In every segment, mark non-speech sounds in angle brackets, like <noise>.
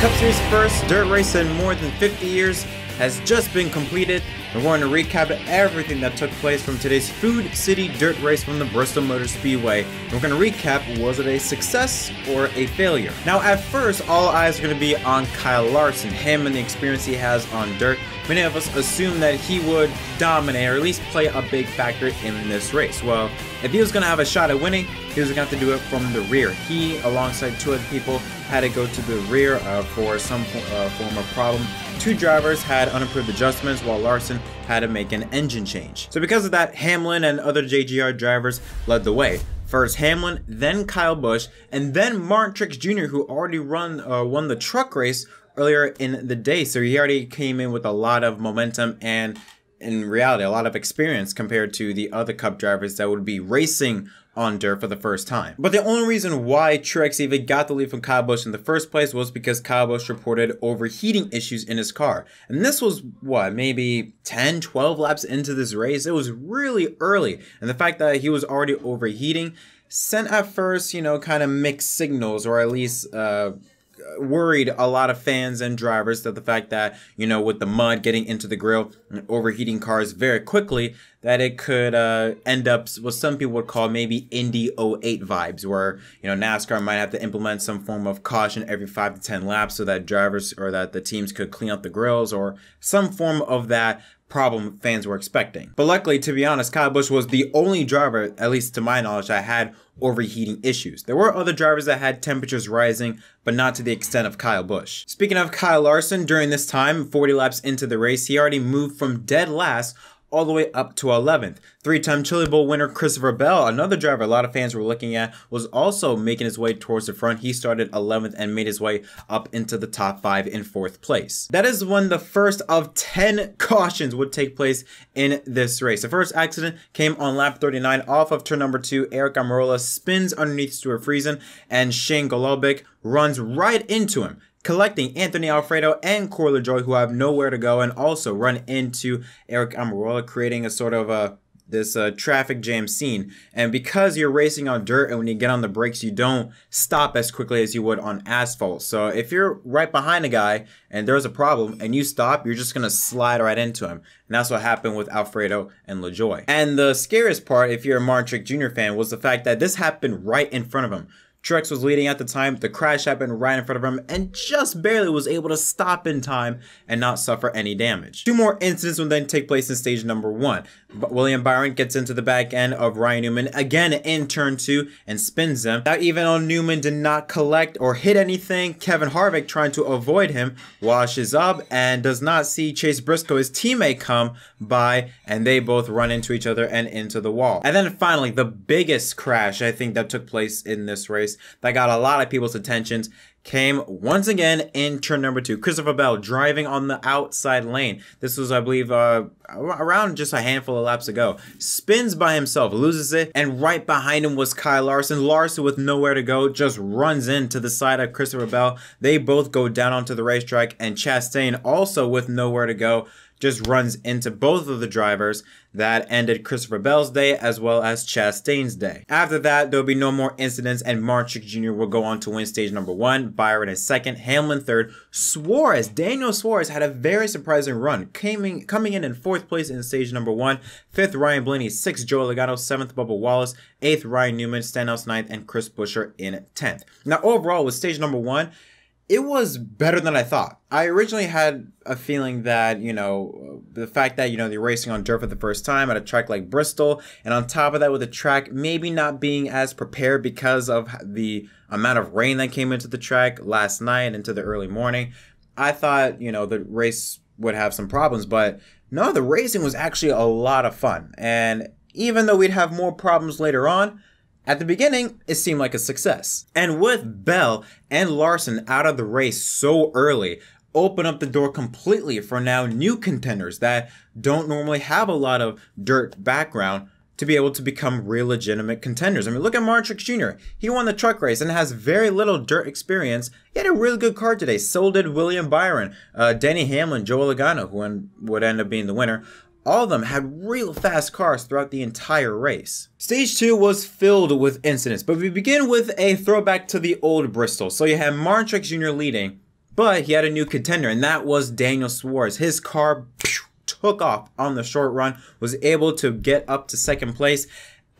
Cup Series first dirt race in more than 50 years, has just been completed, and we're going to recap everything that took place from today's Food City Dirt Race from the Bristol Motor Speedway. And we're going to recap, was it a success or a failure? Now, at first, all eyes are going to be on Kyle Larson, him and the experience he has on dirt. Many of us assumed that he would dominate or at least play a big factor in this race. Well, if he was going to have a shot at winning, he was going to have to do it from the rear. He, alongside two other people, had to go to the rear uh, for some uh, form of problem two drivers had unapproved adjustments while Larson had to make an engine change. So because of that, Hamlin and other JGR drivers led the way. First Hamlin, then Kyle Busch, and then Martin Trix Jr., who already run, uh, won the truck race earlier in the day. So he already came in with a lot of momentum and in reality a lot of experience compared to the other cup drivers that would be racing on dirt for the first time. But the only reason why Truex even got the lead from Kyle Busch in the first place was because Kyle Busch reported overheating issues in his car. And this was, what, maybe 10, 12 laps into this race? It was really early. And the fact that he was already overheating sent at first, you know, kind of mixed signals, or at least, uh, worried a lot of fans and drivers that the fact that, you know, with the mud getting into the grill and overheating cars very quickly, that it could uh, end up what some people would call maybe Indy 08 vibes, where, you know, NASCAR might have to implement some form of caution every five to 10 laps so that drivers or that the teams could clean up the grills or some form of that problem fans were expecting. But luckily, to be honest, Kyle Busch was the only driver, at least to my knowledge, that had overheating issues. There were other drivers that had temperatures rising, but not to the extent of Kyle Busch. Speaking of Kyle Larson, during this time, 40 laps into the race, he already moved from dead last all the way up to 11th. Three-time Chili Bowl winner Christopher Bell, another driver a lot of fans were looking at, was also making his way towards the front. He started 11th and made his way up into the top five in fourth place. That is when the first of 10 cautions would take place in this race. The first accident came on lap 39 off of turn number two. Eric Amarola spins underneath Stuart Friesen and Shane Golobic runs right into him collecting Anthony Alfredo and Corley Joy, who have nowhere to go, and also run into Eric Amarola, creating a sort of a uh, this uh, traffic jam scene. And because you're racing on dirt and when you get on the brakes, you don't stop as quickly as you would on asphalt. So if you're right behind a guy and there's a problem and you stop, you're just gonna slide right into him. And that's what happened with Alfredo and LaJoy. And the scariest part, if you're a Martin Trick Jr. fan, was the fact that this happened right in front of him. Truex was leading at the time, the crash happened right in front of him, and just barely was able to stop in time and not suffer any damage. Two more incidents would then take place in stage number one. William Byron gets into the back end of Ryan Newman again in turn two and spins him. Now even though Newman did not collect or hit anything, Kevin Harvick trying to avoid him washes up and does not see Chase Briscoe, his teammate, come by and they both run into each other and into the wall. And then finally, the biggest crash I think that took place in this race that got a lot of people's attentions came once again in turn number two. Christopher Bell driving on the outside lane. This was, I believe, uh, around just a handful of laps ago. Spins by himself, loses it, and right behind him was Kyle Larson. Larson, with nowhere to go, just runs into the side of Christopher Bell. They both go down onto the racetrack, and Chastain, also with nowhere to go, just runs into both of the drivers that ended Christopher Bell's day as well as Chastain's day. After that, there'll be no more incidents and Marchick Jr. will go on to win stage number one, Byron is second, Hamlin third. Suarez, Daniel Suarez had a very surprising run, coming, coming in in fourth place in stage number one, fifth Ryan Blaney, sixth Joe Logano, seventh Bubba Wallace, eighth Ryan Newman, Stenhouse ninth, and Chris Buescher in 10th. Now overall with stage number one, it was better than I thought. I originally had a feeling that, you know, the fact that, you know, they're racing on dirt for the first time at a track like Bristol, and on top of that, with the track maybe not being as prepared because of the amount of rain that came into the track last night into the early morning, I thought, you know, the race would have some problems. But no, the racing was actually a lot of fun. And even though we'd have more problems later on, at the beginning, it seemed like a success. And with Bell and Larson out of the race so early, open up the door completely for now new contenders that don't normally have a lot of dirt background to be able to become real legitimate contenders. I mean, look at Martin Jr. He won the truck race and has very little dirt experience. He had a really good car today. So did William Byron, uh, Hamlin, Joe Logano, who would end up being the winner. All of them had real fast cars throughout the entire race. Stage 2 was filled with incidents, but we begin with a throwback to the old Bristol. So you had Martin Trix Jr. leading, but he had a new contender, and that was Daniel Suarez. His car took off on the short run, was able to get up to second place,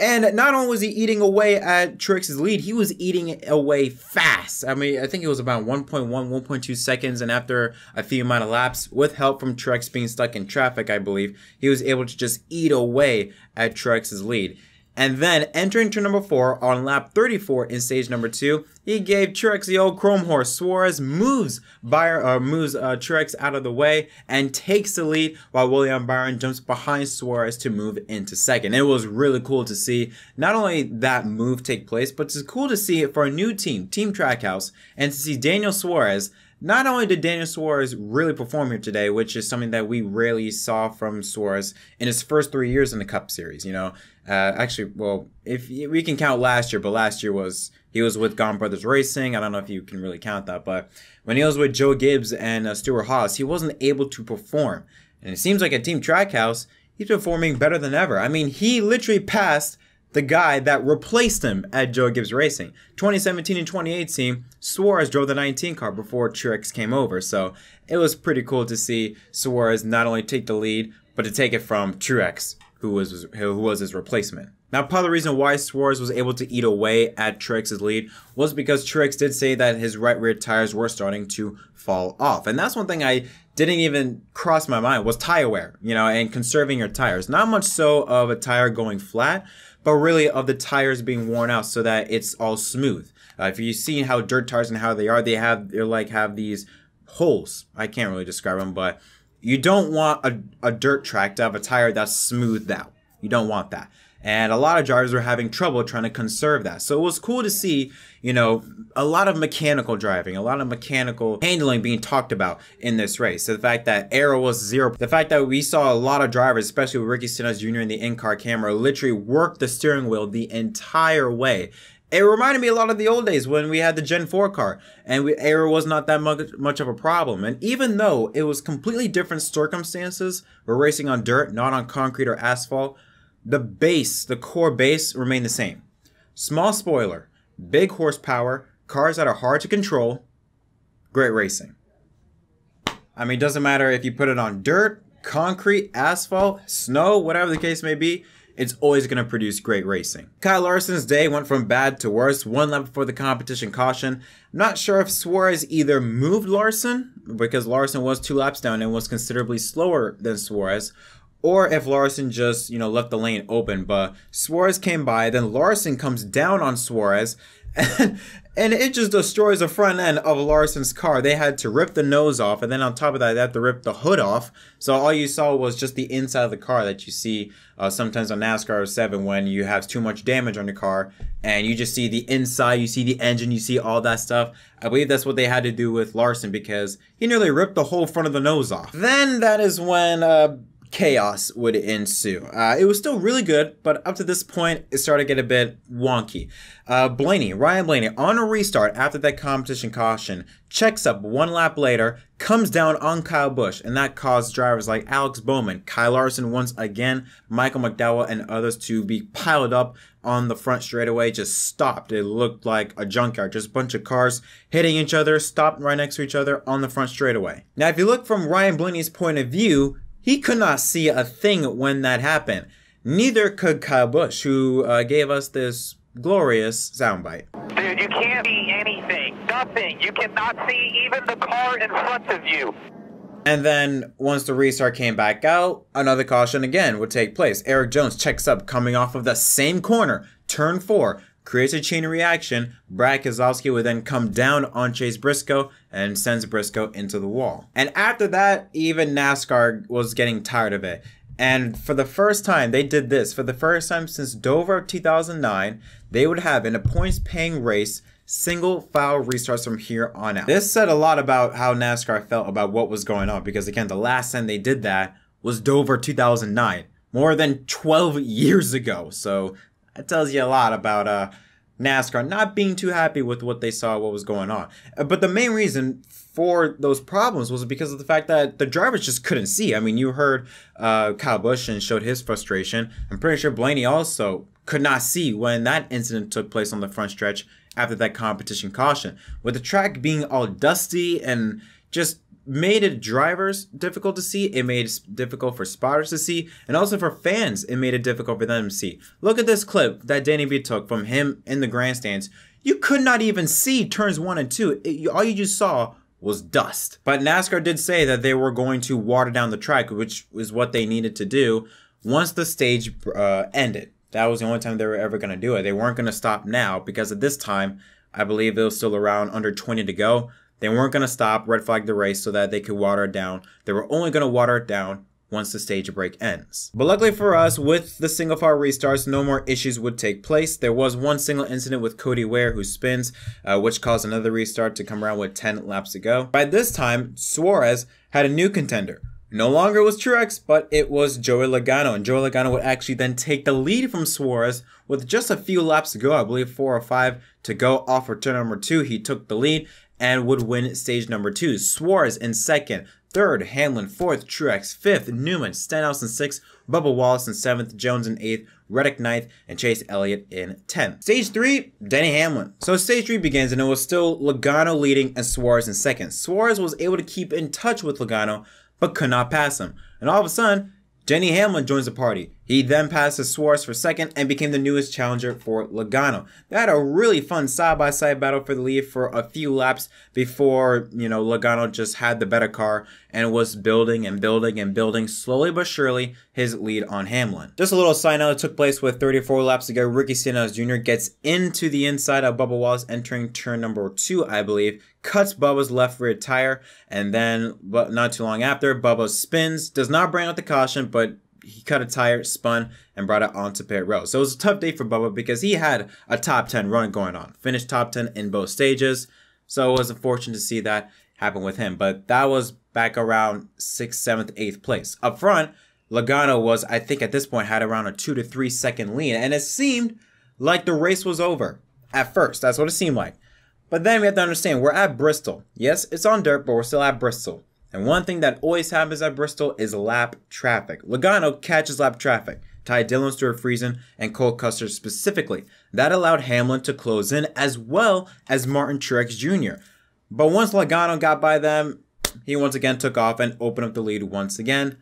and not only was he eating away at Truex's lead, he was eating away fast. I mean, I think it was about 1.1, 1.2 seconds. And after a few amount of laps, with help from Truex being stuck in traffic, I believe, he was able to just eat away at Truex's lead. And then entering turn number 4 on lap 34 in stage number 2, he gave Truex the old Chrome Horse. Suarez moves Byron, uh, moves uh, Truex out of the way and takes the lead while William Byron jumps behind Suarez to move into second. It was really cool to see not only that move take place, but it's cool to see it for a new team, Team Trackhouse, and to see Daniel Suarez not only did Daniel Suarez really perform here today, which is something that we rarely saw from Suarez in his first three years in the Cup Series. You know, uh, actually, well, if we can count last year, but last year was he was with Gone Brothers Racing. I don't know if you can really count that, but when he was with Joe Gibbs and uh, Stuart Haas, he wasn't able to perform. And it seems like at Team Trackhouse, he's performing better than ever. I mean, he literally passed the guy that replaced him at Joe Gibbs Racing. 2017 and 2018, Suarez drove the 19 car before Truex came over, so it was pretty cool to see Suarez not only take the lead, but to take it from Truex, who was who was his replacement. Now, part of the reason why Suarez was able to eat away at Truex's lead was because Truex did say that his right rear tires were starting to fall off. And that's one thing I didn't even cross my mind was tire wear, you know, and conserving your tires. Not much so of a tire going flat, but really of the tires being worn out so that it's all smooth. Uh, if you've seen how dirt tires and how they are, they have they're like have these holes. I can't really describe them, but you don't want a, a dirt track to have a tire that's smoothed out. You don't want that. And a lot of drivers were having trouble trying to conserve that. So it was cool to see, you know, a lot of mechanical driving, a lot of mechanical handling being talked about in this race. So the fact that aero was zero, the fact that we saw a lot of drivers, especially with Ricky Stenhouse Jr. in the in-car camera, literally work the steering wheel the entire way. It reminded me a lot of the old days when we had the Gen 4 car and we, error was not that much, much of a problem. And even though it was completely different circumstances, we're racing on dirt, not on concrete or asphalt, the base, the core base, remained the same. Small spoiler, big horsepower, cars that are hard to control, great racing. I mean, it doesn't matter if you put it on dirt, concrete, asphalt, snow, whatever the case may be, it's always going to produce great racing. Kyle Larson's day went from bad to worse, one lap before the competition caution. not sure if Suarez either moved Larson, because Larson was two laps down and was considerably slower than Suarez, or if Larson just, you know, left the lane open. But Suarez came by, then Larson comes down on Suarez, and, <laughs> and it just destroys the front end of Larson's car. They had to rip the nose off, and then on top of that, they had to rip the hood off. So all you saw was just the inside of the car that you see uh, sometimes on NASCAR 7 when you have too much damage on your car, and you just see the inside, you see the engine, you see all that stuff. I believe that's what they had to do with Larson because he nearly ripped the whole front of the nose off. Then that is when. Uh, chaos would ensue. Uh, it was still really good, but up to this point, it started to get a bit wonky. Uh, Blaney, Ryan Blaney, on a restart after that competition caution, checks up one lap later, comes down on Kyle Busch, and that caused drivers like Alex Bowman, Kyle Larson once again, Michael McDowell, and others to be piled up on the front straightaway, just stopped. It looked like a junkyard, just a bunch of cars hitting each other, stopped right next to each other on the front straightaway. Now, if you look from Ryan Blaney's point of view, he could not see a thing when that happened. Neither could Kyle Busch, who uh, gave us this glorious soundbite. Dude, you can't see anything. Nothing. You cannot see even the car in front of you. And then once the restart came back out, another caution again would take place. Eric Jones checks up coming off of the same corner, turn four, creates a chain reaction. Brad Keselowski would then come down on Chase Briscoe and sends Briscoe into the wall. And after that, even NASCAR was getting tired of it. And for the first time, they did this. For the first time since Dover 2009, they would have in a points paying race single file restarts from here on out. This said a lot about how NASCAR felt about what was going on because again, the last time they did that was Dover 2009, more than 12 years ago. So it tells you a lot about uh, NASCAR not being too happy with what they saw, what was going on. Uh, but the main reason for those problems was because of the fact that the drivers just couldn't see. I mean, you heard uh, Kyle Busch and showed his frustration. I'm pretty sure Blaney also could not see when that incident took place on the front stretch after that competition caution. With the track being all dusty and just made it drivers difficult to see, it made it difficult for spotters to see, and also for fans, it made it difficult for them to see. Look at this clip that Danny V took from him in the grandstands. You could not even see turns one and two. It, all you just saw was dust. But NASCAR did say that they were going to water down the track, which was what they needed to do once the stage uh, ended. That was the only time they were ever going to do it. They weren't going to stop now because at this time, I believe it was still around under 20 to go. They weren't going to stop, red flag the race so that they could water it down. They were only going to water it down once the stage break ends. But luckily for us, with the single file restarts, no more issues would take place. There was one single incident with Cody Ware who spins, uh, which caused another restart to come around with 10 laps to go. By this time, Suarez had a new contender. No longer was Truex, but it was Joey Logano, and Joey Logano would actually then take the lead from Suarez with just a few laps to go, I believe four or five to go off of turn number two. He took the lead, and would win stage number two. Suarez in second, third, Hamlin fourth, Truex fifth, Newman, Stenhouse in sixth, Bubba Wallace in seventh, Jones in eighth, Reddick ninth, and Chase Elliott in 10th. Stage 3, Denny Hamlin. So stage 3 begins and it was still Logano leading and Suarez in second. Suarez was able to keep in touch with Logano, but could not pass him. And all of a sudden, Jenny Hamlin joins the party. He then passes Suarez for second and became the newest challenger for Logano. They had a really fun side-by-side battle for the lead for a few laps before, you know, Logano just had the better car and was building and building and building slowly but surely his lead on Hamlin. Just a little side that took place with 34 laps ago. Ricky Stenhouse Jr. gets into the inside of Bubba Wallace entering turn number two, I believe, cuts Bubba's left rear tire, and then but not too long after, Bubba spins, does not bring out the caution, but he cut a tire, spun, and brought it onto pit row. So it was a tough day for Bubba because he had a top 10 run going on. Finished top 10 in both stages. So it was unfortunate to see that happen with him. But that was back around 6th, 7th, 8th place. Up front, Logano was, I think at this point, had around a 2 to 3 second lead. And it seemed like the race was over at first. That's what it seemed like. But then we have to understand, we're at Bristol. Yes, it's on dirt, but we're still at Bristol. And one thing that always happens at Bristol is lap traffic. Logano catches lap traffic. Ty Dillon, Stuart Friesen, and Cole Custer specifically. That allowed Hamlin to close in as well as Martin Truex Jr. But once Logano got by them, he once again took off and opened up the lead once again.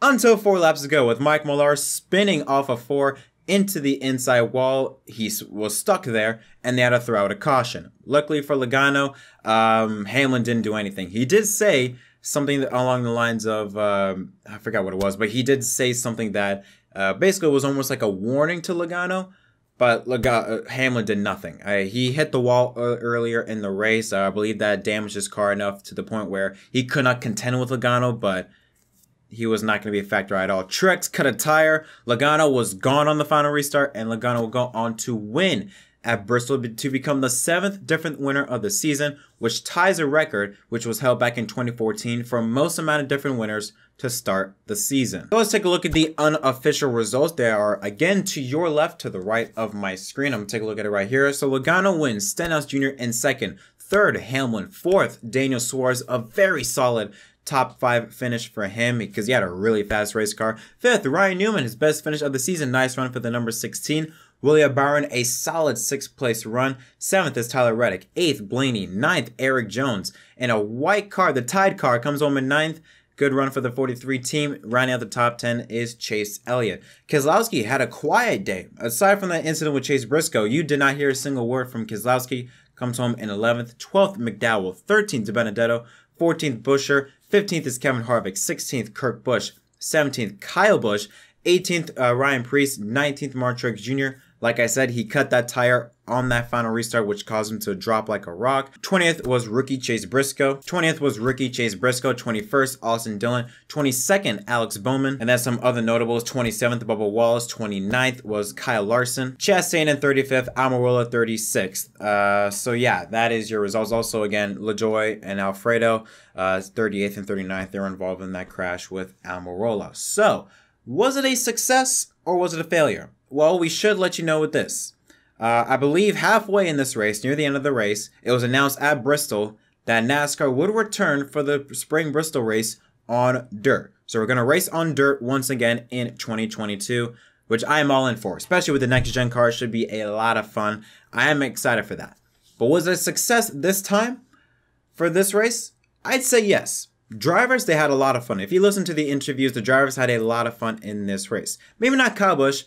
Until four laps ago, with Mike Millar spinning off of four into the inside wall. He was stuck there, and they had to throw out a caution. Luckily for Logano, um, Hamlin didn't do anything. He did say something along the lines of um, I forgot what it was, but he did say something that uh, basically was almost like a warning to Logano. But uh, Hamlin did nothing. Uh, he hit the wall uh, earlier in the race. Uh, I believe that damaged his car enough to the point where he could not contend with Logano, but he was not going to be a factor at all. Trex cut a tire. Logano was gone on the final restart, and Logano will go on to win at Bristol to become the seventh different winner of the season, which ties a record which was held back in 2014 for most amount of different winners to start the season. So let's take a look at the unofficial results. They are again to your left, to the right of my screen. I'm gonna take a look at it right here. So Logano wins, Stenhouse Jr. in second, third, Hamlin, fourth, Daniel Suarez, a very solid top five finish for him because he had a really fast race car. Fifth, Ryan Newman, his best finish of the season. Nice run for the number 16. William Byron, a solid sixth place run. Seventh is Tyler Reddick. Eighth, Blaney. Ninth, Eric Jones. And a white car, the Tide car, comes home in ninth. Good run for the 43 team. Rounding out the top 10 is Chase Elliott. Keselowski had a quiet day. Aside from that incident with Chase Briscoe, you did not hear a single word from Keselowski. Comes home in 11th, 12th McDowell, 13th Benedetto, 14th Busher, 15th is Kevin Harvick, 16th Kirk Busch, 17th Kyle Busch, 18th uh, Ryan Priest, 19th Martin Truex Jr. Like I said, he cut that tire on that final restart, which caused him to drop like a rock. 20th was rookie Chase Briscoe. 20th was rookie Chase Briscoe. 21st, Austin Dillon. 22nd, Alex Bowman. And then some other notables. 27th, Bubba Wallace. 29th was Kyle Larson. Chastain in 35th. Almirola 36th. Uh, so yeah, that is your results. Also, again, LaJoy and Alfredo, uh, 38th and 39th, they're involved in that crash with Almirola. So, was it a success or was it a failure? Well, we should let you know with this. Uh, I believe halfway in this race, near the end of the race, it was announced at Bristol that NASCAR would return for the spring Bristol race on dirt. So we're going to race on dirt once again in 2022, which I am all in for, especially with the next gen car. should be a lot of fun. I am excited for that. But was it a success this time for this race? I'd say yes. Drivers, they had a lot of fun. If you listen to the interviews, the drivers had a lot of fun in this race. Maybe not Kyle Busch,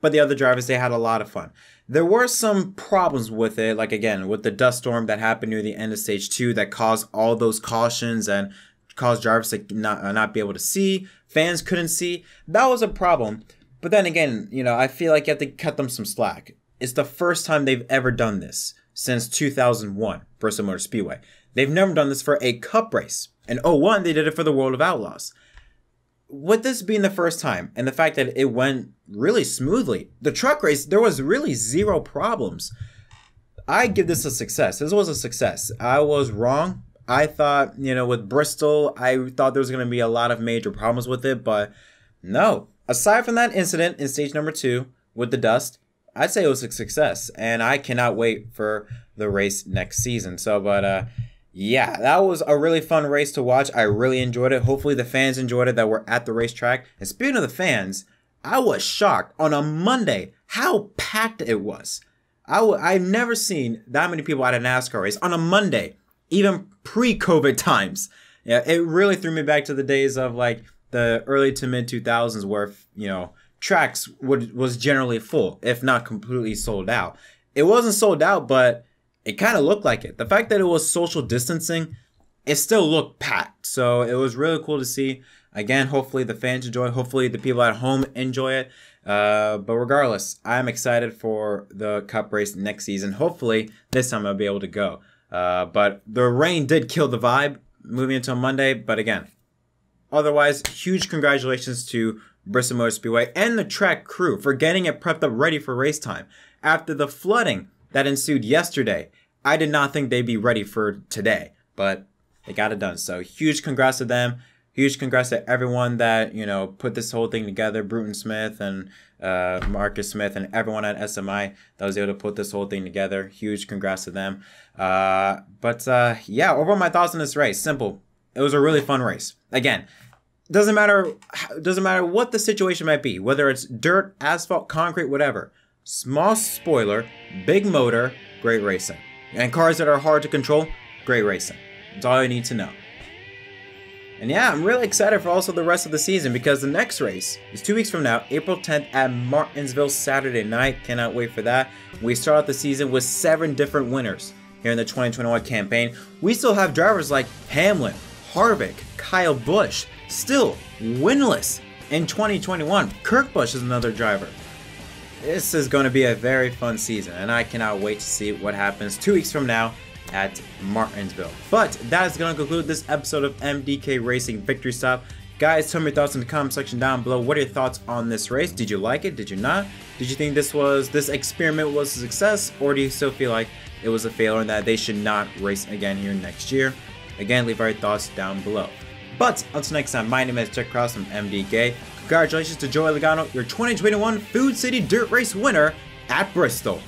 but the other drivers they had a lot of fun. There were some problems with it, like again with the dust storm that happened near the end of stage two that caused all those cautions and caused drivers to not uh, not be able to see. Fans couldn't see. That was a problem. But then again, you know, I feel like you have to cut them some slack. It's the first time they've ever done this since 2001, Bristol Motor Speedway. They've never done this for a cup race. In 01, they did it for the World of Outlaws with this being the first time and the fact that it went really smoothly, the truck race, there was really zero problems. I give this a success. This was a success. I was wrong. I thought, you know, with Bristol, I thought there was going to be a lot of major problems with it, but no. Aside from that incident in stage number two with the dust, I'd say it was a success, and I cannot wait for the race next season. So, but uh, yeah, that was a really fun race to watch. I really enjoyed it. Hopefully, the fans enjoyed it that were at the racetrack. And speaking of the fans, I was shocked on a Monday how packed it was. i w- I've never seen that many people at a NASCAR race on a Monday, even pre COVID times. Yeah, it really threw me back to the days of like the early to mid 2000s where, you know, tracks would was generally full, if not completely sold out. It wasn't sold out, but it kind of looked like it. The fact that it was social distancing, it still looked packed. So it was really cool to see. Again, hopefully the fans enjoy. Hopefully the people at home enjoy it. Uh, but regardless, I'm excited for the cup race next season. Hopefully this time I'll be able to go. Uh, but the rain did kill the vibe moving until Monday. But again, otherwise, huge congratulations to Bristol Motor Speedway and the track crew for getting it prepped up ready for race time. After the flooding that ensued yesterday, I did not think they'd be ready for today, but they got it done. So huge congrats to them. Huge congrats to everyone that you know put this whole thing together. Bruton Smith and uh, Marcus Smith and everyone at SMI that was able to put this whole thing together. Huge congrats to them. Uh, but uh, yeah, overall my thoughts on this race. Simple. It was a really fun race. Again, doesn't matter. Doesn't matter what the situation might be, whether it's dirt, asphalt, concrete, whatever. Small spoiler, big motor, great racing and cars that are hard to control, great racing. That's all you need to know. And yeah, I'm really excited for also the rest of the season because the next race is two weeks from now, April 10th at Martinsville Saturday night. Cannot wait for that. We start out the season with seven different winners here in the 2021 campaign. We still have drivers like Hamlin, Harvick, Kyle Busch, still winless in 2021. Kirk Busch is another driver this is going to be a very fun season, and I cannot wait to see what happens two weeks from now at Martinsville. But that is going to conclude this episode of MDK Racing Victory Stop. Guys, tell me your thoughts in the comment section down below. What are your thoughts on this race? Did you like it? Did you not? Did you think this was this experiment was a success, or do you still feel like it was a failure and that they should not race again here next year? Again, leave your thoughts down below. But until next time, my name is Jack Cross from MDK. Congratulations to Joey Logano, your 2021 Food City Dirt Race winner at Bristol.